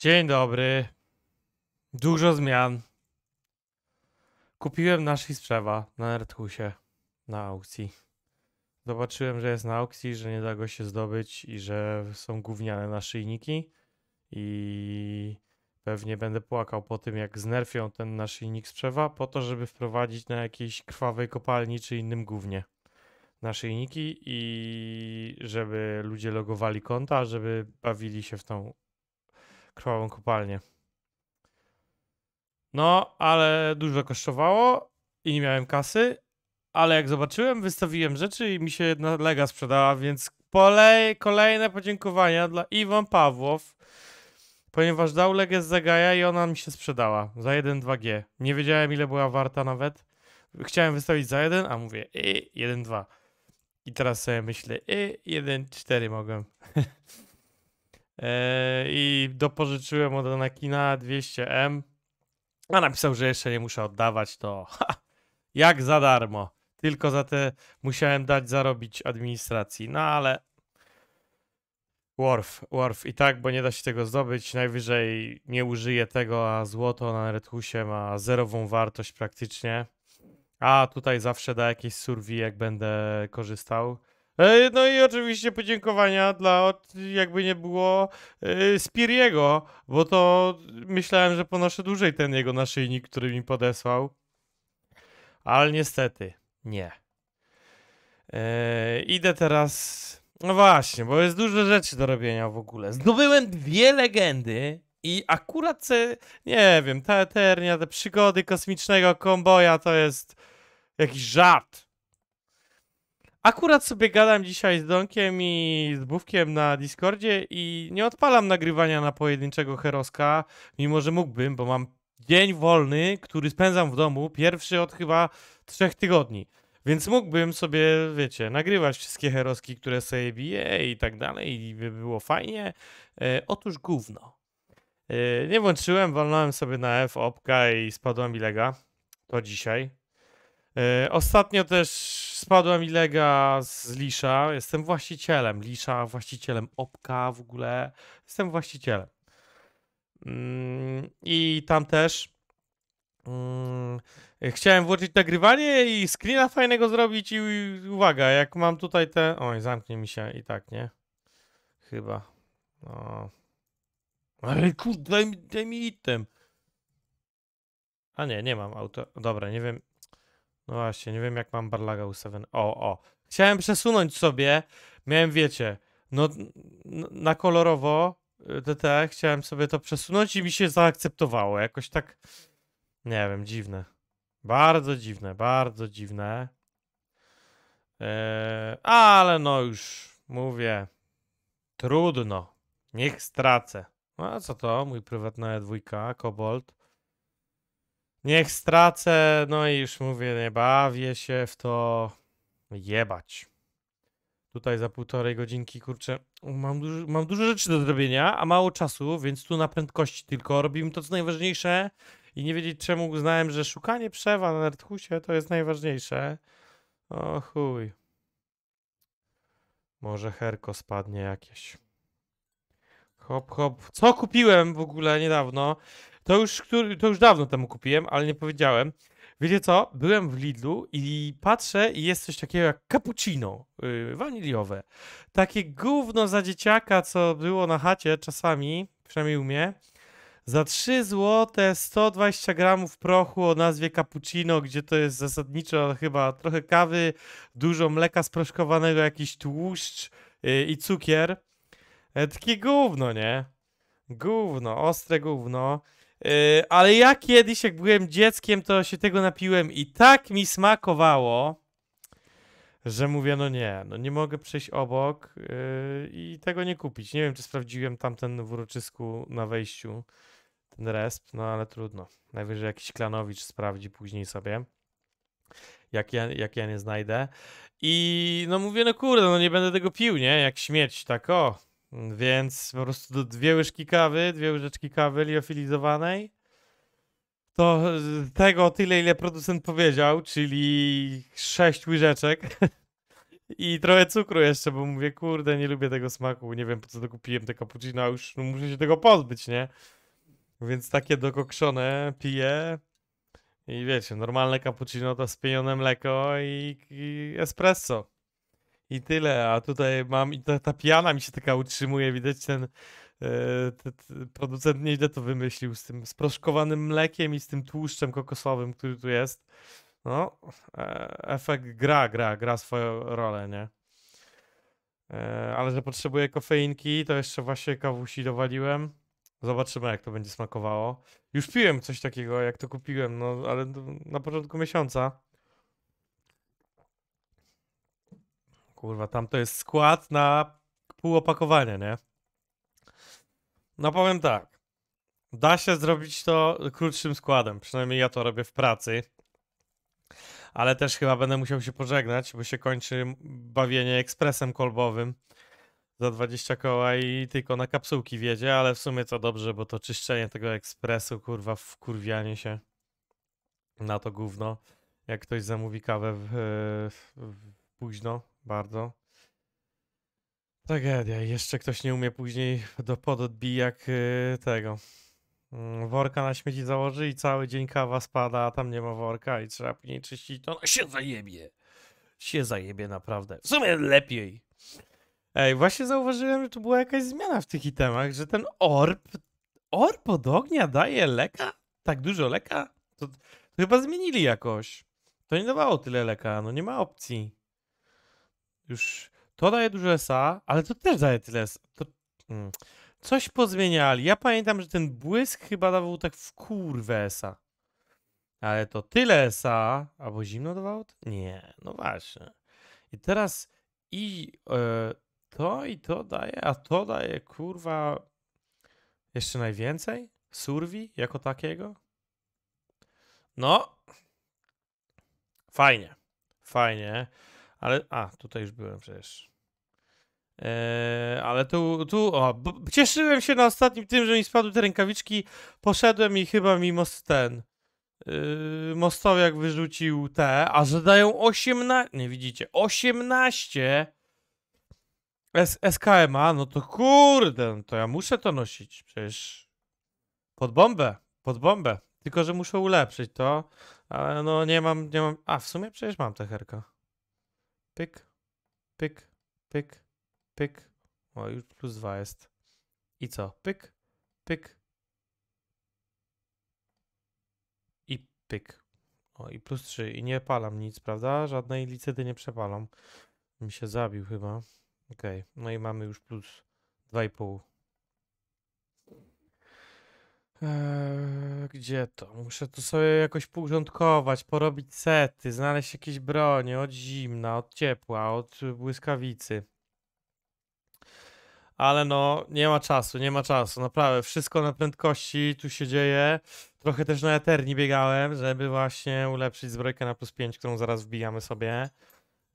Dzień dobry. Dużo zmian. Kupiłem nasz sprzewa na Nerdhusie na aukcji. Zobaczyłem, że jest na aukcji, że nie da go się zdobyć i że są gówniane naszyjniki i pewnie będę płakał po tym, jak znerfią ten naszyjnik sprzewa po to, żeby wprowadzić na jakiejś krwawej kopalni czy innym gównie naszyjniki i żeby ludzie logowali konta, żeby bawili się w tą krwawą kopalnię. No, ale dużo kosztowało i nie miałem kasy, ale jak zobaczyłem, wystawiłem rzeczy i mi się jedna lega sprzedała, więc polej, kolejne podziękowania dla Iwan Pawłow, ponieważ dał legę z Zagaja i ona mi się sprzedała za 2 g Nie wiedziałem ile była warta nawet. Chciałem wystawić za 1, a mówię i y, 1,2. I teraz sobie myślę, i y, 1,4 mogłem. E, i dopożyczyłem od Anakina 200M, a napisał, że jeszcze nie muszę oddawać, to ha, jak za darmo. Tylko za te musiałem dać zarobić administracji, no ale Worf, Worf i tak, bo nie da się tego zdobyć, najwyżej nie użyję tego, a złoto na Redhusie ma zerową wartość praktycznie. A tutaj zawsze da jakieś surwi, jak będę korzystał. E, no i oczywiście podziękowania dla, jakby nie było, e, Spiriego, bo to myślałem, że ponoszę dłużej ten jego naszyjnik, który mi podesłał. Ale niestety, nie. Eee, idę teraz. No właśnie, bo jest dużo rzeczy do robienia w ogóle. Zdobyłem dwie legendy i akurat, se, nie wiem, ta eternia, te przygody kosmicznego komboja to jest jakiś żart. Akurat sobie gadam dzisiaj z Donkiem i z Bówkiem na Discordzie i nie odpalam nagrywania na pojedynczego Heroska, mimo że mógłbym, bo mam dzień wolny, który spędzam w domu, pierwszy od chyba trzech tygodni. Więc mógłbym sobie, wiecie, nagrywać wszystkie heroski, które sobie bije i tak dalej i by było fajnie. E, otóż gówno. E, nie włączyłem, walnąłem sobie na F opka i spadła mi lega. To dzisiaj. E, ostatnio też spadła mi lega z Lisza. Jestem właścicielem Lisza, właścicielem Opka w ogóle. Jestem właścicielem. Mm, I tam też mm, chciałem włączyć nagrywanie i screena fajnego zrobić i uwaga, jak mam tutaj te... Oj, zamknie mi się i tak, nie? Chyba. No. Ale kurde, daj, daj mi item. A nie, nie mam auto. Dobra, nie wiem. No właśnie, nie wiem jak mam Barlaga u 7. O, o. Chciałem przesunąć sobie, miałem, wiecie, no na kolorowo DT, y, chciałem sobie to przesunąć i mi się zaakceptowało. Jakoś tak, nie wiem, dziwne. Bardzo dziwne, bardzo dziwne. Eee, ale no już mówię, trudno, niech stracę. No a co to, mój prywatny e dwójka, kobold. Niech stracę, no i już mówię, nie bawię się w to jebać. Tutaj za półtorej godzinki, kurczę, mam, mam dużo rzeczy do zrobienia, a mało czasu, więc tu na prędkości tylko robimy to, co najważniejsze i nie wiedzieć czemu uznałem, że szukanie przewa na Nerdhusie to jest najważniejsze. O chuj. Może herko spadnie jakieś. Hop, hop. Co kupiłem w ogóle niedawno? To już, to już dawno temu kupiłem, ale nie powiedziałem. Wiecie co? Byłem w Lidlu i patrzę i jest coś takiego jak cappuccino yy, waniliowe. Takie gówno za dzieciaka, co było na chacie czasami, przynajmniej u mnie. Za 3 zł 120 gramów prochu o nazwie cappuccino, gdzie to jest zasadniczo chyba trochę kawy, dużo mleka sproszkowanego, jakiś tłuszcz yy, i cukier. E, takie gówno, nie? Gówno, ostre gówno. E, ale ja kiedyś, jak byłem dzieckiem, to się tego napiłem i tak mi smakowało, że mówię, no nie, no nie mogę przejść obok e, i tego nie kupić. Nie wiem, czy sprawdziłem tamten w uroczysku na wejściu, ten resp, no ale trudno. Najwyżej jakiś klanowicz sprawdzi później sobie jak ja, jak ja nie znajdę. I no mówię, no kurde, no nie będę tego pił, nie? Jak śmieć, tak o, więc po prostu dwie łyżki kawy, dwie łyżeczki kawy liofilizowanej. To y, tego tyle, ile producent powiedział, czyli sześć łyżeczek. I trochę cukru jeszcze, bo mówię, kurde, nie lubię tego smaku, nie wiem po co dokupiłem te cappuccino, a już no, muszę się tego pozbyć, nie? Więc takie dokokszone piję. I wiecie, normalne cappuccino to spienione mleko i, i espresso i tyle, a tutaj mam, i ta, ta piana mi się taka utrzymuje, widać ten, ten, ten producent nieźle to wymyślił z tym sproszkowanym mlekiem i z tym tłuszczem kokosowym, który tu jest. No, e, efekt gra, gra, gra swoją rolę, nie? E, ale że potrzebuję kofeinki, to jeszcze właśnie kawusi dowaliłem. Zobaczymy, jak to będzie smakowało. Już piłem coś takiego, jak to kupiłem, no ale na początku miesiąca. Kurwa, tam to jest skład na pół opakowania, nie? No powiem tak. Da się zrobić to krótszym składem. Przynajmniej ja to robię w pracy. Ale też chyba będę musiał się pożegnać, bo się kończy bawienie ekspresem kolbowym za 20 koła i tylko na kapsułki wiedzie, ale w sumie to dobrze, bo to czyszczenie tego ekspresu, kurwa, wkurwianie się na to gówno. Jak ktoś zamówi kawę w, w, w późno, bardzo. Tragedia. Jeszcze ktoś nie umie później do jak y, tego mm, worka na śmieci założy i cały dzień kawa spada, a tam nie ma worka i trzeba później czyścić. To no się zajebie. Się zajebie naprawdę. W sumie lepiej. Ej, właśnie zauważyłem, że tu była jakaś zmiana w tych itemach, że ten orb, orb od ognia daje leka? Tak dużo leka? To, to chyba zmienili jakoś. To nie dawało tyle leka, no nie ma opcji już to daje dużo SA, ale to też daje tyle SA. To, mm, coś pozmieniali. Ja pamiętam, że ten błysk chyba dawał tak w kurwę SA. Ale to tyle SA, albo zimno dawało? Nie, no właśnie. I teraz i yy, to i to daje, a to daje kurwa jeszcze najwięcej? Survi jako takiego? No, fajnie, fajnie. Ale, a, tutaj już byłem przecież. Eee, ale tu, tu o, cieszyłem się na ostatnim tym, że mi spadły te rękawiczki. Poszedłem i chyba mi most ten. Yy, jak wyrzucił te, a że dają 18. Nie widzicie, 18 S SKMA, no to kurde, no to ja muszę to nosić. Przecież pod bombę, pod bombę. Tylko, że muszę ulepszyć to, ale no nie mam, nie mam. A w sumie przecież mam te herka. Pyk, pyk, pyk, pyk. O, już plus dwa jest. I co? Pyk, pyk. I pyk. O, i plus trzy I nie palam nic, prawda? Żadnej licydy nie przepalam. Mi się zabił chyba. Okej, okay. no i mamy już plus dwa i pół. Eee, gdzie to? Muszę to sobie jakoś porządkować, porobić sety, znaleźć jakieś bronie od zimna, od ciepła, od błyskawicy. Ale no, nie ma czasu, nie ma czasu, naprawdę. Wszystko na prędkości tu się dzieje. Trochę też na Eterni biegałem, żeby właśnie ulepszyć zbrojkę na plus 5, którą zaraz wbijamy sobie.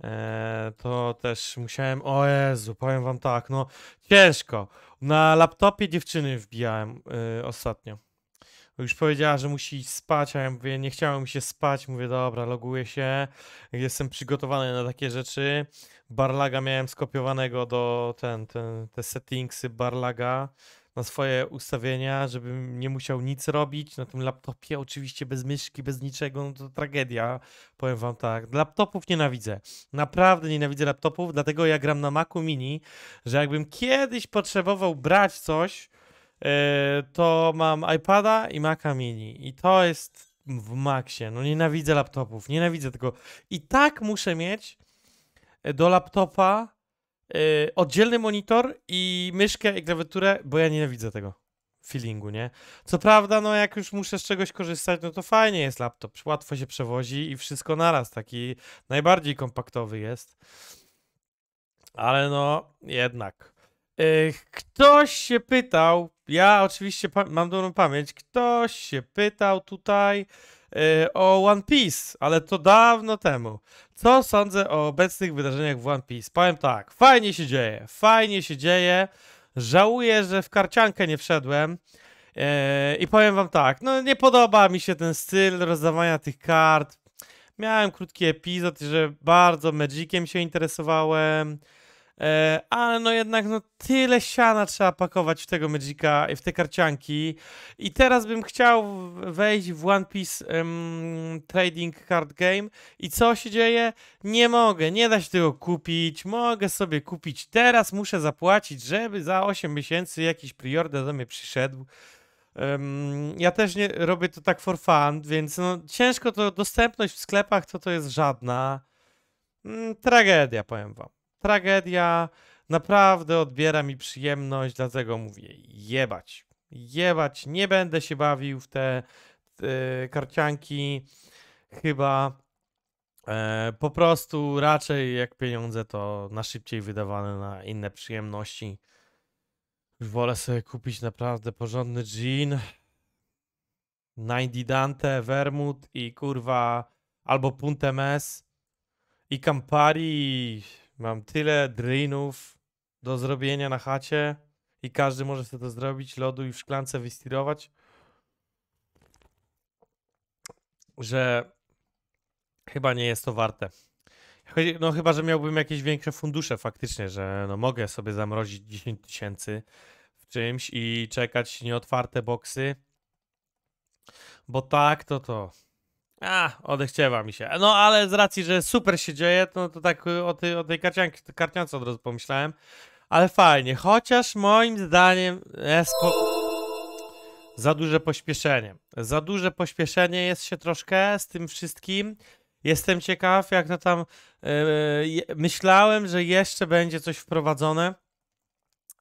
E, to też musiałem, o Jezu, powiem wam tak, no ciężko. Na laptopie dziewczyny wbijałem e, ostatnio. Już powiedziała, że musi iść spać, a ja mówię, nie chciałem mi się spać, mówię, dobra, loguję się, jestem przygotowany na takie rzeczy. Barlaga miałem skopiowanego do ten, ten te settingsy Barlaga, na swoje ustawienia, żebym nie musiał nic robić na tym laptopie, oczywiście bez myszki, bez niczego, no to tragedia, powiem wam tak. Laptopów nienawidzę, naprawdę nienawidzę laptopów, dlatego ja gram na Macu Mini, że jakbym kiedyś potrzebował brać coś, e, to mam iPada i Maca Mini i to jest w maksie, no nienawidzę laptopów, nienawidzę tego. I tak muszę mieć e, do laptopa Y, oddzielny monitor i myszkę i klawiaturę, bo ja nienawidzę tego feelingu, nie? Co prawda, no jak już muszę z czegoś korzystać, no to fajnie jest laptop, łatwo się przewozi i wszystko naraz, taki najbardziej kompaktowy jest. Ale no, jednak. Y, ktoś się pytał, ja oczywiście mam dobrą pamięć, ktoś się pytał tutaj y, o One Piece, ale to dawno temu. Co sądzę o obecnych wydarzeniach w One Piece? Powiem tak, fajnie się dzieje, fajnie się dzieje. Żałuję, że w karciankę nie wszedłem. Eee, I powiem wam tak, no nie podoba mi się ten styl rozdawania tych kart. Miałem krótki epizod, że bardzo Magiciem się interesowałem. E, ale no jednak no tyle siana trzeba pakować w tego medzika, w te karcianki. I teraz bym chciał wejść w One Piece Trading Card Game. I co się dzieje? Nie mogę, nie da się tego kupić. Mogę sobie kupić teraz, muszę zapłacić, żeby za 8 miesięcy jakiś priorytet do mnie przyszedł. Um, ja też nie robię to tak for fun, więc no, ciężko to dostępność w sklepach to to jest żadna mm, tragedia, powiem wam tragedia, naprawdę odbiera mi przyjemność, dlatego mówię jebać. Jebać, nie będę się bawił w te yy, karcianki, chyba e, po prostu raczej jak pieniądze to na szybciej wydawane na inne przyjemności. wolę sobie kupić naprawdę porządny gin, 90 Dante, Vermut i kurwa albo Punt MS i Campari i Mam tyle drinów do zrobienia na chacie i każdy może sobie to zrobić, lodu i w szklance wystirować, że chyba nie jest to warte. No chyba, że miałbym jakieś większe fundusze faktycznie, że no mogę sobie zamrozić 10 tysięcy w czymś i czekać nieotwarte boksy. Bo tak, to to a, odechciewa mi się. No ale z racji, że super się dzieje, no to tak y, o, o tej karcianki, karciance od razu pomyślałem. Ale fajnie, chociaż moim zdaniem Espo... Za duże pośpieszenie. Za duże pośpieszenie jest się troszkę z tym wszystkim. Jestem ciekaw, jak to tam... Yy, myślałem, że jeszcze będzie coś wprowadzone,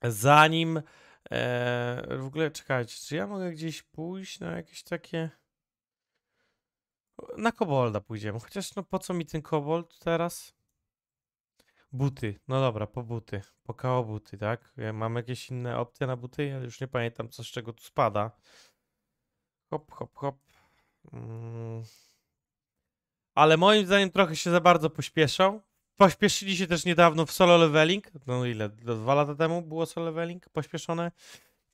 zanim... Yy, w ogóle, czekajcie, czy ja mogę gdzieś pójść na jakieś takie... Na kobolda pójdziemy. Chociaż no po co mi ten kobold teraz? Buty. No dobra, po buty. Po buty, tak? Mam jakieś inne opcje na buty? Ja już nie pamiętam, co z czego tu spada. Hop, hop, hop. Mm. Ale moim zdaniem trochę się za bardzo pośpieszą. Pośpieszyli się też niedawno w solo leveling. No ile? Do dwa lata temu było solo leveling pośpieszone.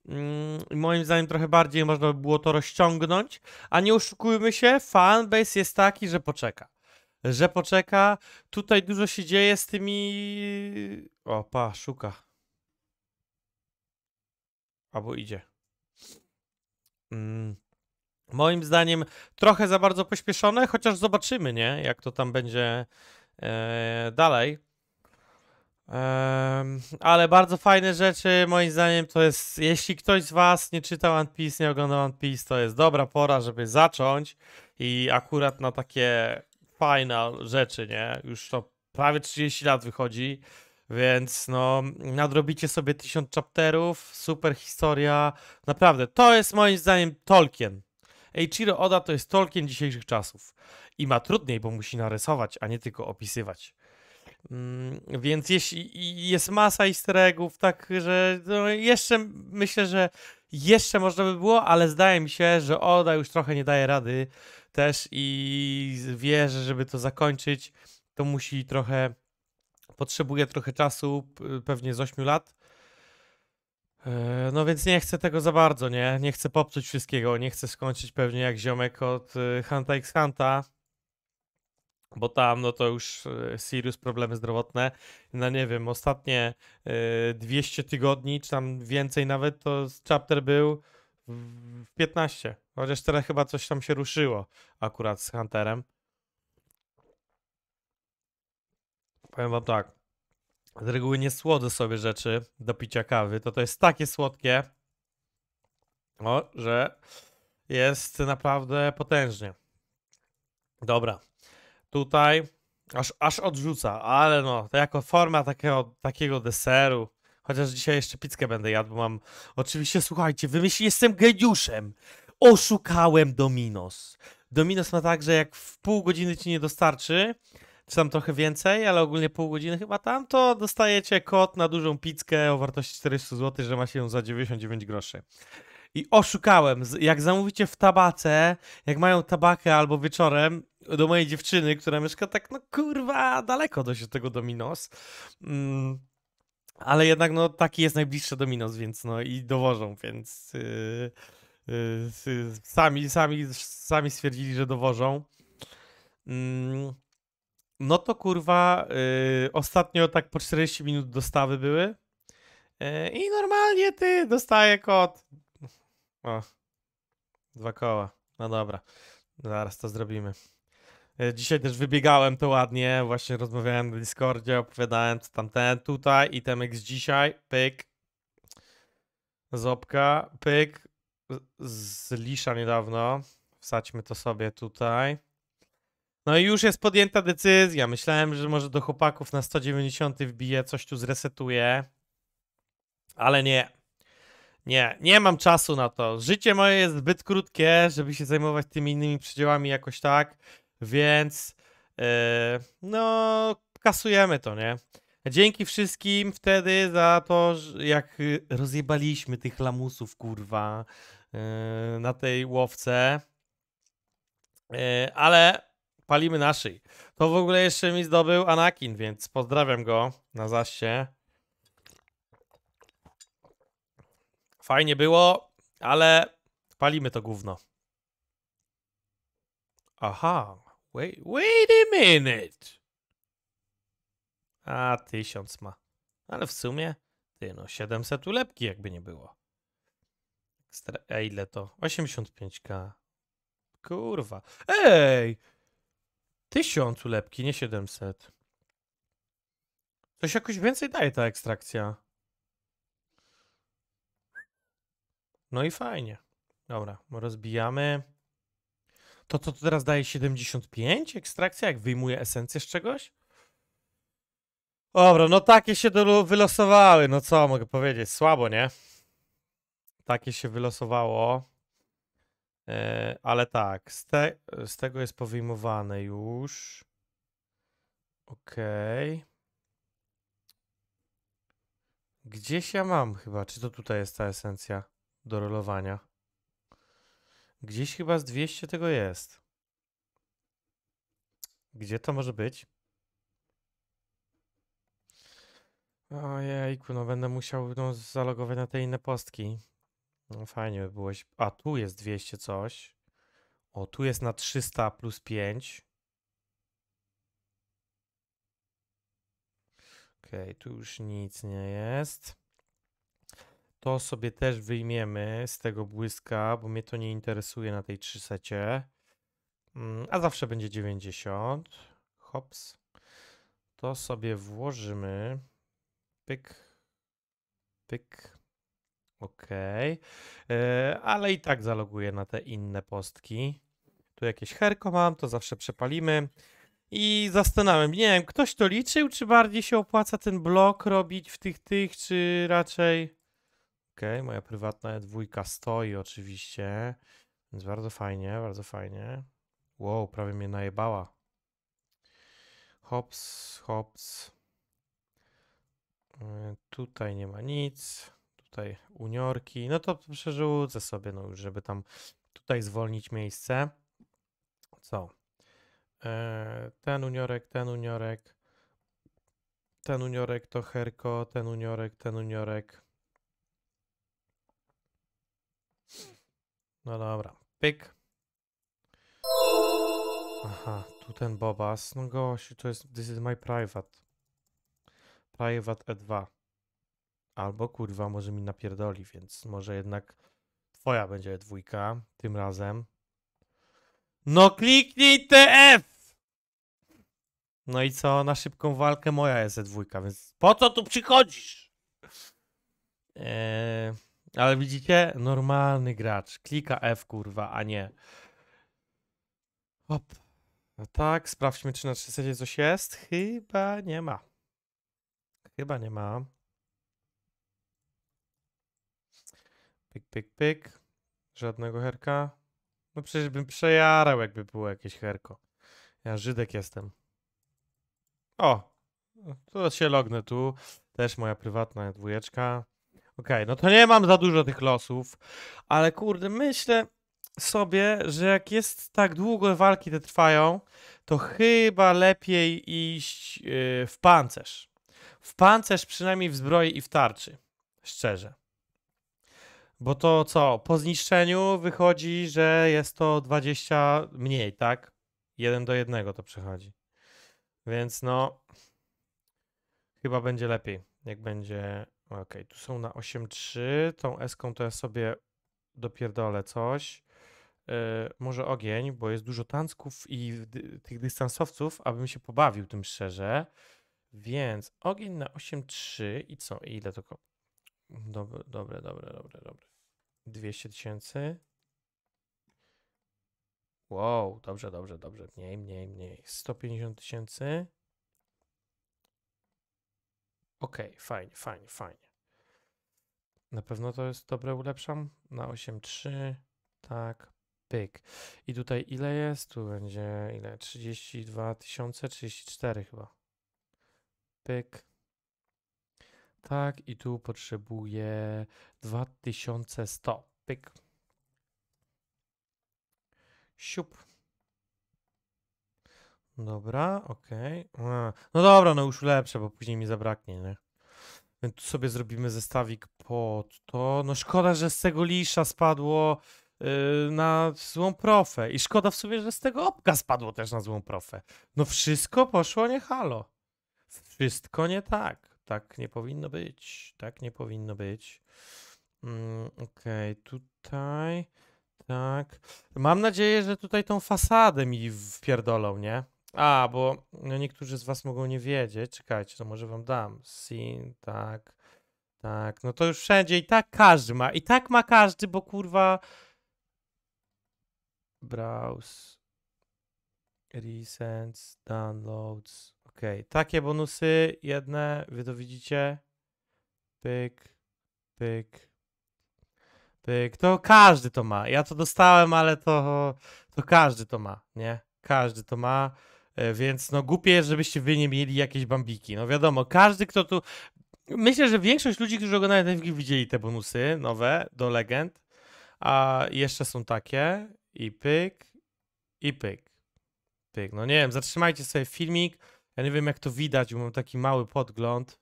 Mm, moim zdaniem trochę bardziej można by było to rozciągnąć, a nie oszukujmy się, fanbase jest taki, że poczeka. Że poczeka. Tutaj dużo się dzieje z tymi. Opa, szuka. Albo idzie. Mm. Moim zdaniem trochę za bardzo pośpieszone, chociaż zobaczymy, nie? Jak to tam będzie e, dalej. Um, ale bardzo fajne rzeczy, moim zdaniem to jest, jeśli ktoś z Was nie czytał One Piece, nie oglądał One Piece, to jest dobra pora, żeby zacząć i akurat na takie fajne rzeczy, nie? Już to prawie 30 lat wychodzi, więc no nadrobicie sobie tysiąc chapterów, super historia, naprawdę, to jest moim zdaniem Tolkien. Eiichiro Oda to jest Tolkien dzisiejszych czasów i ma trudniej, bo musi narysować, a nie tylko opisywać. Mm, więc jest, jest masa easter eggów, tak, że no jeszcze myślę, że jeszcze można by było, ale zdaje mi się, że Oda już trochę nie daje rady też i wie, że żeby to zakończyć, to musi trochę, potrzebuje trochę czasu, pewnie z 8 lat. E, no więc nie chcę tego za bardzo, nie? Nie chcę popsuć wszystkiego, nie chcę skończyć pewnie jak ziomek od y, Hanta x Hanta, bo tam no to już e, Sirius problemy zdrowotne. No nie wiem, ostatnie 200 e, tygodni, czy tam więcej nawet, to chapter był w 15. Chociaż teraz chyba coś tam się ruszyło akurat z Hunterem. Powiem wam tak, z reguły nie słodzę sobie rzeczy do picia kawy, to to jest takie słodkie, o, że jest naprawdę potężnie. Dobra, tutaj aż, aż odrzuca, ale no, to jako forma takiego, takiego deseru. Chociaż dzisiaj jeszcze pizzkę będę jadł, bo mam. Oczywiście, słuchajcie, wymyśl, jestem geniuszem. Oszukałem Dominos. Dominos ma tak, że jak w pół godziny ci nie dostarczy, czy tam trochę więcej, ale ogólnie pół godziny chyba tam, to dostajecie kod na dużą pizzkę o wartości 400 zł, że ma się ją za 99 groszy. I oszukałem. Jak zamówicie w tabace, jak mają tabakę albo wieczorem, do mojej dziewczyny, która mieszka tak, no kurwa, daleko dość od tego Dominos. Mm, ale jednak, no taki jest najbliższy Dominos, więc no i dowożą, więc yy, yy, sami, sami, sami stwierdzili, że dowożą. Mm, no to kurwa, yy, ostatnio tak po 40 minut dostawy były. Y, I normalnie ty dostaję kod. O, dwa koła. No dobra, zaraz to zrobimy. E, dzisiaj też wybiegałem to ładnie, właśnie rozmawiałem na Discordzie, opowiadałem co tam ten, tutaj i Temek z dzisiaj, pyk, zopka, pyk, z Lisza niedawno, wsadźmy to sobie tutaj. No i już jest podjęta decyzja, myślałem, że może do chłopaków na 190 wbije, coś tu zresetuje, ale nie, nie, nie mam czasu na to. Życie moje jest zbyt krótkie, żeby się zajmować tymi innymi przedziałami jakoś tak. Więc yy, no, kasujemy to, nie? Dzięki wszystkim wtedy za to, jak rozjebaliśmy tych lamusów, kurwa, yy, na tej łowce. Yy, ale palimy naszej. To w ogóle jeszcze mi zdobył Anakin, więc pozdrawiam go na zaście. Fajnie było, ale palimy to gówno. Aha, Wait, wait a minute. A, tysiąc ma. Ale w sumie, ty no, 700 ulepki jakby nie było. a ile to? 85k. Kurwa. Ej! Tysiąc ulepki, nie 700. Coś jakoś więcej daje ta ekstrakcja. No i fajnie. Dobra, rozbijamy. To co to teraz daje 75? Ekstrakcja, jak wyjmuje esencję z czegoś? Dobra, no takie się wylosowały. No co mogę powiedzieć? Słabo, nie? Takie się wylosowało. E, ale tak, z, te, z, tego jest powyjmowane już. Okej. Okay. Gdzieś ja mam chyba. Czy to tutaj jest ta esencja do rolowania? Gdzieś chyba z 200 tego jest. Gdzie to może być? Ojejku, no będę musiał no, zalogować na te inne postki. No fajnie by było. A tu jest 200 coś. O, tu jest na 300 plus 5. Okej, okay, tu już nic nie jest. To sobie też wyjmiemy z tego błyska, bo mnie to nie interesuje na tej 300. Mm, a zawsze będzie 90. Hops. To sobie włożymy. Pyk. Pyk. OK. E, ale i tak zaloguję na te inne postki. Tu jakieś herko mam, to zawsze przepalimy. I zastanawiam, nie wiem, ktoś to liczył, czy bardziej się opłaca ten blok robić w tych tych, czy raczej Ok, moja prywatna dwójka stoi oczywiście, więc bardzo fajnie, bardzo fajnie. Wow, prawie mnie najebała. Hops, hops. Y, tutaj nie ma nic. Tutaj uniorki. No to przerzucę sobie, no już, żeby tam tutaj zwolnić miejsce. Co? Y, ten uniorek, ten uniorek. Ten uniorek to herko, ten uniorek, ten uniorek. No dobra, pyk. Aha, tu ten Bobas. No gościu, to jest this is my private. Private E2. Albo kurwa, może mi napierdoli, więc może jednak twoja będzie dwójka tym razem. No kliknij TF! No i co, na szybką walkę moja jest dwójka, więc po co tu przychodzisz? Eee... Ale widzicie? Normalny gracz. Klika F, kurwa, a nie. Hop. No tak, sprawdźmy, czy na 300 coś jest. Chyba nie ma. Chyba nie ma. Pyk, pyk, pyk. Żadnego herka. No przecież bym przejarał, jakby było jakieś herko. Ja Żydek jestem. O! To się lognę tu. Też moja prywatna dwójeczka. Okej, okay, no to nie mam za dużo tych losów, ale kurde, myślę sobie, że jak jest tak długo walki te trwają, to chyba lepiej iść yy, w pancerz. W pancerz przynajmniej w zbroi i w tarczy. Szczerze. Bo to co? Po zniszczeniu wychodzi, że jest to 20 mniej, tak? Jeden do jednego to przechodzi. Więc no. Chyba będzie lepiej, jak będzie Ok, tu są na 8.3. Tą eską to ja sobie dopierdolę coś. Yy, może ogień, bo jest dużo tancków i dy tych dystansowców, abym się pobawił tym szczerze. Więc ogień na 8.3 i co? I ile to? Dobre, dobre, dobre, dobre, dobre. 200 tysięcy. Wow, dobrze, dobrze, dobrze. Mniej, mniej, mniej. 150 tysięcy. Okej, okay, fajnie, fajnie, fajnie. Na pewno to jest dobre, ulepszam. Na 8.3, tak, pyk. I tutaj ile jest? Tu będzie ile? 32 tysiące, 34 chyba. Pyk. Tak, i tu potrzebuję 2100. Pyk. Siup. Dobra, okej. No dobra, no już lepsze, bo później mi zabraknie, nie? Więc tu sobie zrobimy zestawik pod to. No szkoda, że z tego lisza spadło yy, na złą profę. I szkoda w sumie, że z tego opka spadło też na złą profę. No wszystko poszło nie halo. Wszystko nie tak. Tak nie powinno być. Tak nie powinno być. Mm, Okej, tutaj. Tak. Mam nadzieję, że tutaj tą fasadę mi wpierdolą, nie? A, bo no, niektórzy z Was mogą nie wiedzieć. Czekajcie, to może Wam dam. Sin, tak, tak. No to już wszędzie i tak każdy ma. I tak ma każdy, bo kurwa... Browse. Resends, downloads. Ok, takie bonusy jedne, wy to widzicie. Pyk, pyk, pyk. To każdy to ma. Ja to dostałem, ale to, to każdy to ma, nie? Każdy to ma. E, więc no głupie, jest, żebyście wy nie mieli jakieś bambiki. No wiadomo, każdy, kto tu... Myślę, że większość ludzi, którzy oglądają ten film, widzieli te bonusy nowe do Legend. A jeszcze są takie i pyk, i pyk, pyk. No nie wiem, zatrzymajcie sobie filmik. Ja nie wiem, jak to widać, bo mam taki mały podgląd.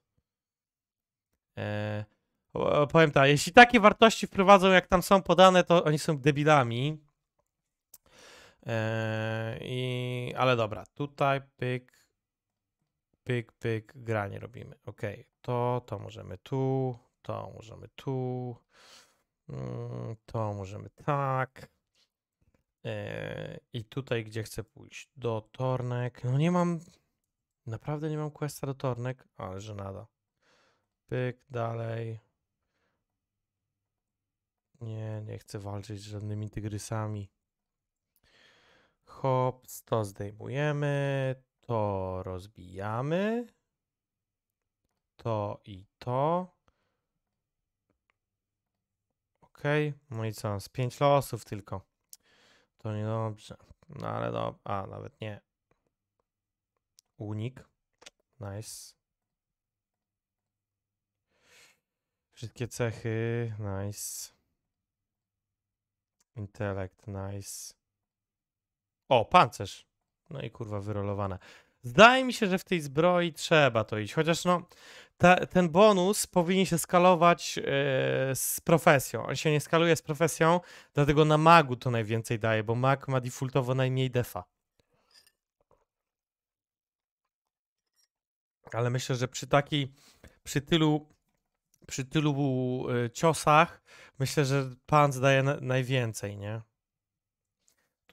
Eee, powiem tak, jeśli takie wartości wprowadzą, jak tam są podane, to oni są debilami. Yy, I, ale dobra, tutaj pyk, pyk, pyk, granie robimy. Ok, to, to możemy tu, to możemy tu, mm, to możemy tak. Yy, I tutaj, gdzie chcę pójść? Do tornek. No nie mam, naprawdę nie mam questa do tornek, ale że nada. Pyk, dalej. Nie, nie chcę walczyć z żadnymi tygrysami hop, to zdejmujemy, to rozbijamy, to i to. Ok, no i co, z pięć losów tylko. To niedobrze, no ale do, a nawet nie. Unik, nice. Wszystkie cechy, nice. Intelekt, nice. O, pancerz. No i kurwa, wyrolowane. Zdaje mi się, że w tej zbroi trzeba to iść, chociaż no, ta, ten bonus powinien się skalować yy, z profesją. On się nie skaluje z profesją, dlatego na magu to najwięcej daje, bo mag ma defaultowo najmniej defa. Ale myślę, że przy takiej, przy tylu, przy tylu e, ciosach, myślę, że pan zdaje na, najwięcej, nie?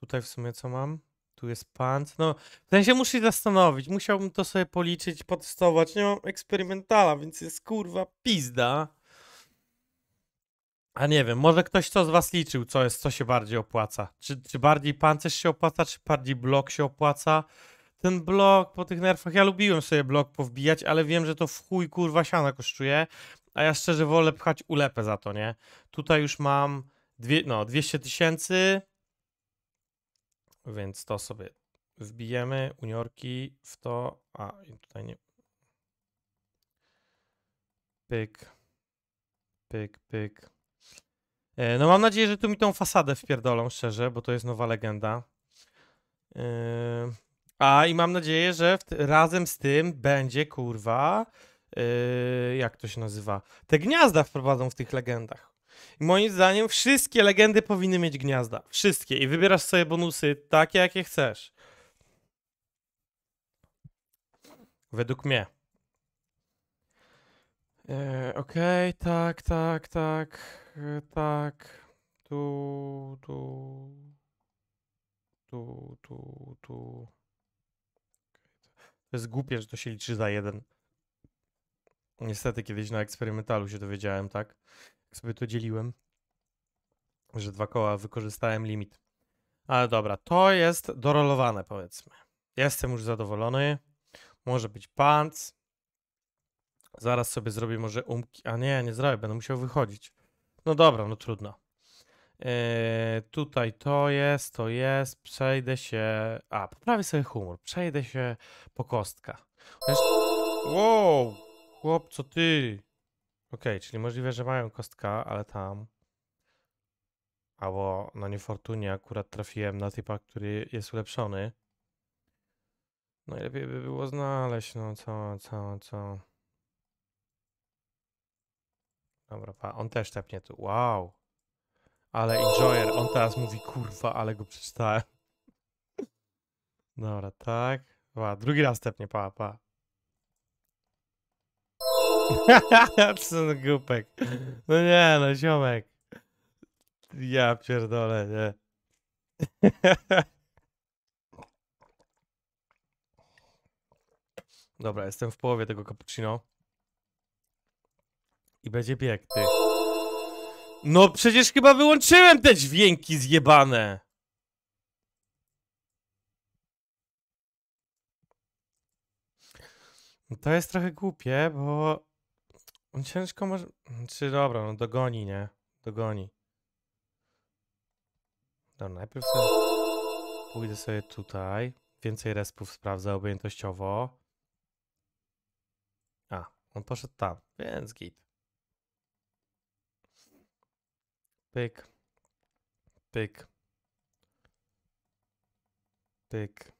Tutaj w sumie co mam? Tu jest pant. No, w sensie muszę się zastanowić. Musiałbym to sobie policzyć, potestować. Nie mam eksperymentala, więc jest kurwa pizda. A nie wiem, może ktoś co z was liczył, co jest, co się bardziej opłaca. Czy, czy bardziej pancerz się opłaca, czy bardziej blok się opłaca? Ten blok po tych nerfach, ja lubiłem sobie blok powbijać, ale wiem, że to w chuj kurwa siana kosztuje, a ja szczerze wolę pchać ulepę za to, nie? Tutaj już mam dwie, no, 200 tysięcy, więc to sobie wbijemy, uniorki w to. A, tutaj nie. Pyk, pyk, pyk. E, no mam nadzieję, że tu mi tą fasadę wpierdolą, szczerze, bo to jest nowa legenda. E, a i mam nadzieję, że razem z tym będzie, kurwa, e, jak to się nazywa, te gniazda wprowadzą w tych legendach moim zdaniem wszystkie legendy powinny mieć gniazda. Wszystkie. I wybierasz sobie bonusy takie, jakie chcesz. Według mnie. E, okej, okay, tak, tak, tak, e, tak. Tu, tu, tu, tu, tu. To jest głupie, że to się liczy za jeden. Niestety kiedyś na eksperymentalu się dowiedziałem, tak? Jak sobie to dzieliłem, że dwa koła wykorzystałem limit. Ale dobra, to jest dorolowane powiedzmy. Jestem już zadowolony. Może być pants. Zaraz sobie zrobię może umki. A nie, nie zrobię, będę musiał wychodzić. No dobra, no trudno. Yy, tutaj to jest, to jest. Przejdę się. A, poprawię sobie humor. Przejdę się po kostka. Wow, Wow, co ty. Okej, czyli możliwe, że mają kostka, ale tam. Albo no niefortunie akurat trafiłem na typa, który jest ulepszony. Najlepiej by było znaleźć, no co, co, co. Dobra, pa, on też tepnie tu. Wow. Ale enjoyer, on teraz mówi kurwa, ale go przeczytałem. Dobra, tak. Pa, drugi raz tepnie, pa, pa. Co głupek. No nie, no ziomek. Ja pierdolę, nie. Dobra, jestem w połowie tego cappuccino. I będzie bieg, ty. No przecież chyba wyłączyłem te dźwięki zjebane. To jest trochę głupie, bo on ciężko może... Czy dobra, no dogoni, nie? Dogoni. Dobra, najpierw sobie... Pójdę sobie tutaj. Więcej respów sprawdzę objętościowo. A, on poszedł tam, więc git. Pyk. Pyk. Pyk.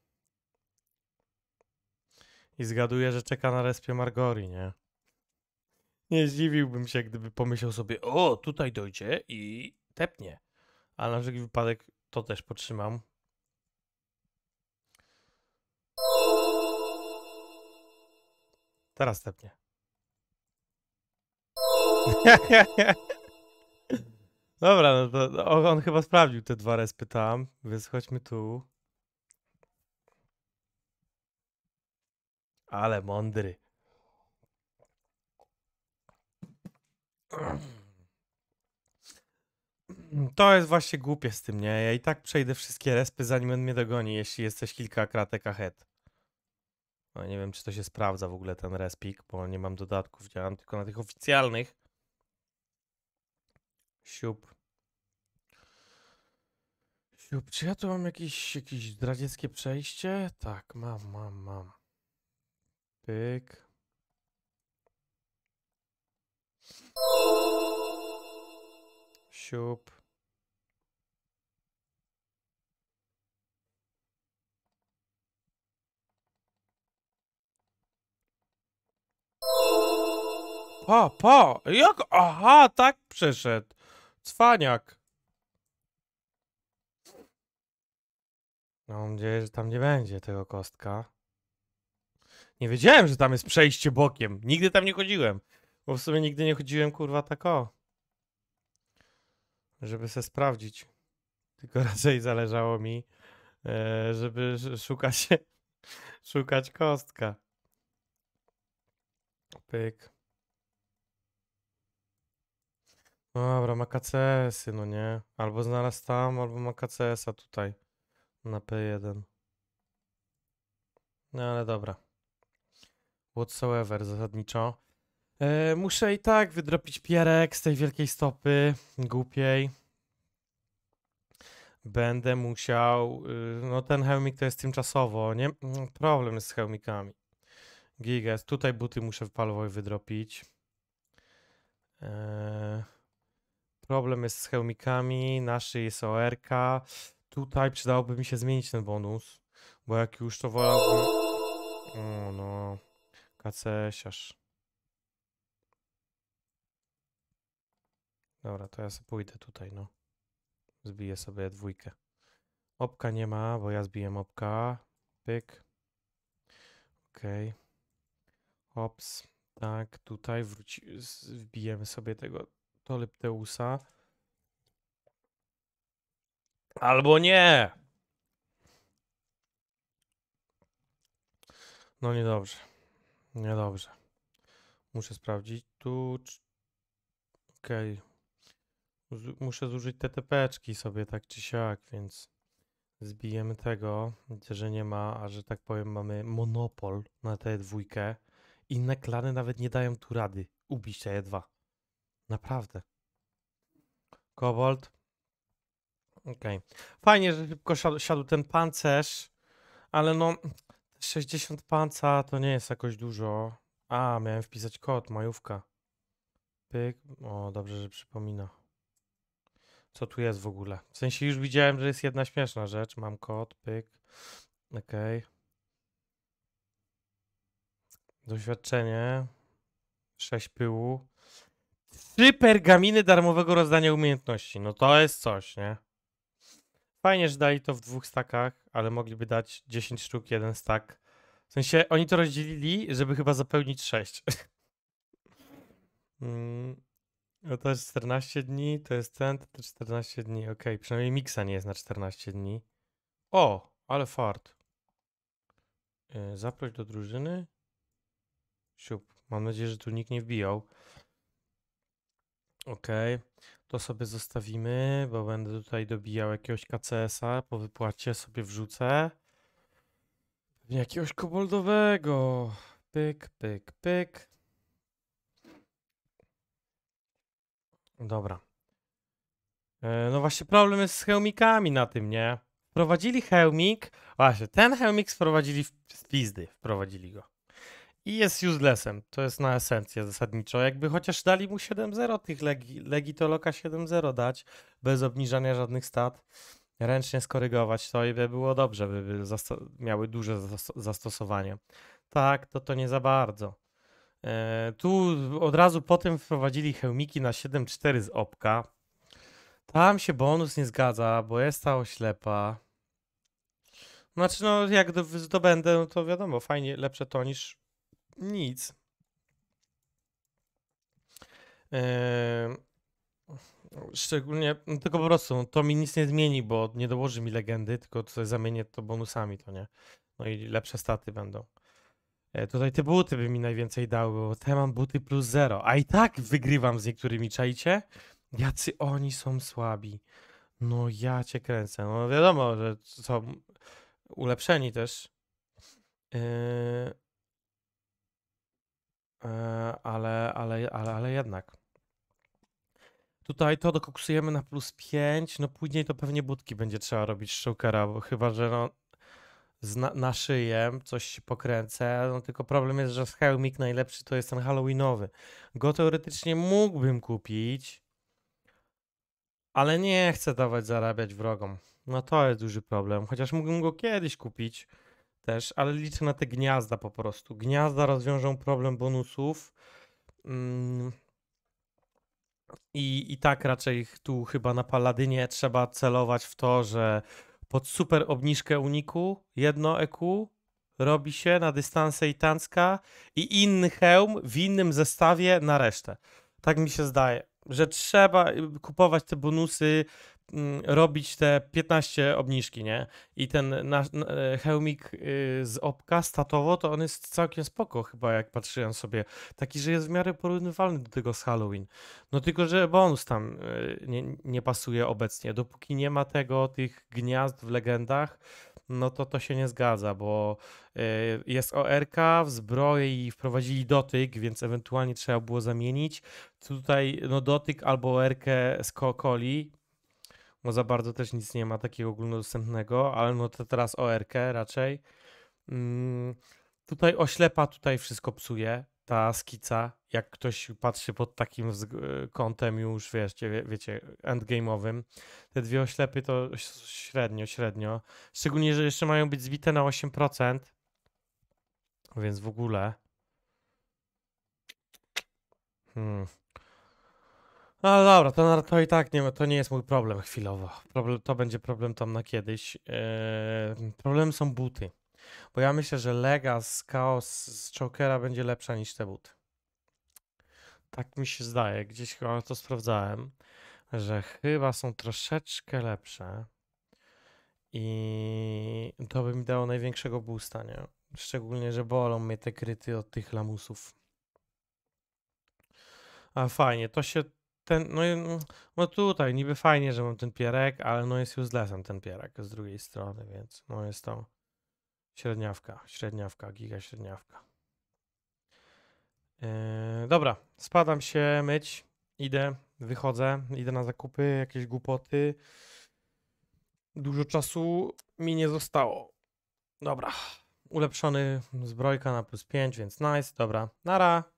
I zgaduję, że czeka na respie Margori, nie? Nie zdziwiłbym się, gdyby pomyślał sobie, o, tutaj dojdzie i tepnie. Ale na wszelki wypadek to też potrzymam. Teraz tepnie. Dobra, no to no, on chyba sprawdził te dwa respy tam, więc chodźmy tu. Ale mądry. To jest właśnie głupie z tym, nie? Ja i tak przejdę wszystkie respy, zanim on mnie dogoni, jeśli jesteś kilka kratek ahead. No nie wiem, czy to się sprawdza w ogóle ten respik, bo nie mam dodatków, działam tylko na tych oficjalnych. Siup. Siup, czy ja tu mam jakieś, jakieś zdradzieckie przejście? Tak, mam, mam, mam. Pyk. Siup. Po, po! Jak? Aha, tak przyszedł. Cwaniak. Mam no, nadzieję, że tam nie będzie tego kostka. Nie wiedziałem, że tam jest przejście bokiem. Nigdy tam nie chodziłem. Bo w sumie nigdy nie chodziłem, kurwa, tak o. Żeby se sprawdzić. Tylko raczej zależało mi, e, żeby szukać, szukać kostka. Pyk. No dobra, ma KCS-y, no nie? Albo znalazł tam, albo ma KCS-a tutaj. Na P1. No ale dobra. Whatsoever zasadniczo. E, muszę i tak wydropić pierek z tej wielkiej stopy, głupiej. Będę musiał... Y, no ten hełmik to jest tymczasowo, nie? Problem jest z hełmikami. Gigas. Tutaj buty muszę w palowej wydropić. Eee, problem jest z hełmikami. Naszy jest ORK. Tutaj przydałoby mi się zmienić ten bonus. Bo jak już to wolałbym... O no... Kacesiarz. Dobra, to ja sobie pójdę tutaj, no. Zbiję sobie dwójkę. Opka nie ma, bo ja zbiję opka. Pyk. Okej. Okay. Ops. Tak, tutaj wróci, wbijemy sobie tego Tolipteusa. Albo nie! No niedobrze. Niedobrze. Muszę sprawdzić. Tu... Okej. Okay. Muszę zużyć te tepeczki sobie tak czy siak, więc zbijemy tego. Widzę, że nie ma, a że tak powiem mamy monopol na tę dwójkę. Inne klany nawet nie dają tu rady ubić te e dwa. Naprawdę. Kobold. Okej. Okay. Fajnie, że szybko siadł, siadł ten pancerz, ale no 60 panca to nie jest jakoś dużo. A, miałem wpisać kod, majówka. Pyk. O, dobrze, że przypomina. Co tu jest w ogóle? W sensie już widziałem, że jest jedna śmieszna rzecz. Mam kod, pyk. ok, Doświadczenie. Sześć pyłu. Trzy pergaminy darmowego rozdania umiejętności. No to jest coś, nie? Fajnie, że dali to w dwóch stakach, ale mogliby dać 10 sztuk, jeden stak. W sensie oni to rozdzielili, żeby chyba zapełnić 6. No to jest 14 dni, to jest ten, to 14 dni, okej. Okay. Przynajmniej miksa nie jest na 14 dni. O, ale fart. E, zaproś do drużyny. Siup. Mam nadzieję, że tu nikt nie wbijał. Okej. Okay. To sobie zostawimy, bo będę tutaj dobijał jakiegoś KCS-a. Po wypłacie sobie wrzucę. Jakiegoś koboldowego. Pyk, pyk, pyk. Dobra. E, no właśnie problem jest z hełmikami na tym, nie? Wprowadzili hełmik, właśnie ten hełmik sprowadzili w, z pizdy, wprowadzili go. I jest uselessem, to jest na esencję zasadniczo. Jakby chociaż dali mu 7-0 tych legi, legi to loka 7-0 dać, bez obniżania żadnych stat, ręcznie skorygować to i by było dobrze, by, by miały duże zastosowanie. Tak, to to nie za bardzo. E, tu od razu potem wprowadzili hełmiki na 7.4 z opka. Tam się bonus nie zgadza, bo jest ta oślepa. Znaczy, no jak zdobędę, no to wiadomo, fajnie, lepsze to niż nic. E, szczególnie, no, tylko po prostu no, to mi nic nie zmieni, bo nie dołoży mi legendy, tylko to zamienię to bonusami, to nie. No i lepsze staty będą. E, tutaj te buty by mi najwięcej dały, bo te mam buty plus zero. A i tak wygrywam z niektórymi, czajcie? Jacy oni są słabi. No ja cię kręcę. No wiadomo, że są ulepszeni też. E, e, ale, ale, ale, ale jednak. Tutaj to dokoksujemy na plus 5, no później to pewnie budki będzie trzeba robić z bo chyba, że no na, na szyję, coś pokręcę, no tylko problem jest, że hełmik najlepszy to jest ten halloweenowy. Go teoretycznie mógłbym kupić, ale nie chcę dawać zarabiać wrogom. No to jest duży problem, chociaż mógłbym go kiedyś kupić też, ale liczę na te gniazda po prostu. Gniazda rozwiążą problem bonusów. Mm. I, I tak raczej tu chyba na Paladynie trzeba celować w to, że pod super obniżkę uniku, jedno EQ, robi się na dystansę i tancka i inny hełm w innym zestawie na resztę. Tak mi się zdaje, że trzeba y, kupować te bonusy Mm, robić te 15 obniżki, nie? I ten nasz, e, hełmik y, z opka statowo, to on jest całkiem spoko chyba, jak patrzyłem sobie. Taki, że jest w miarę porównywalny do tego z Halloween. No tylko, że bonus tam y, nie, nie pasuje obecnie. Dopóki nie ma tego, tych gniazd w legendach, no to to się nie zgadza, bo y, jest ORK w zbroje i wprowadzili dotyk, więc ewentualnie trzeba było zamienić. Tutaj no dotyk albo ORK z Kokoli bo za bardzo też nic nie ma takiego ogólnodostępnego, ale no to teraz ORK raczej. Mm, tutaj oślepa, tutaj wszystko psuje, ta skica, jak ktoś patrzy pod takim e, kątem już, wiecie, wiecie, endgame'owym. Te dwie oślepy to średnio, średnio. Szczególnie, że jeszcze mają być zbite na 8%, więc w ogóle... Hmm. No dobra, to, to i tak nie, to nie jest mój problem chwilowo. Problem, to będzie problem tam na kiedyś. Yy, eee, problem są buty. Bo ja myślę, że Lega z Chaos z Chokera będzie lepsza niż te buty. Tak mi się zdaje. Gdzieś chyba to sprawdzałem, że chyba są troszeczkę lepsze. I to by mi dało największego boosta, nie? Szczególnie, że bolą mnie te kryty od tych lamusów. A fajnie, to się ten, no, no, no tutaj niby fajnie, że mam ten pierek, ale no jest uselessem ten pierek z drugiej strony, więc no jest to średniawka, średniawka, giga średniawka. Yy, dobra, spadam się myć, idę, wychodzę, idę na zakupy, jakieś głupoty. Dużo czasu mi nie zostało. Dobra, ulepszony zbrojka na plus 5, więc nice, dobra, nara.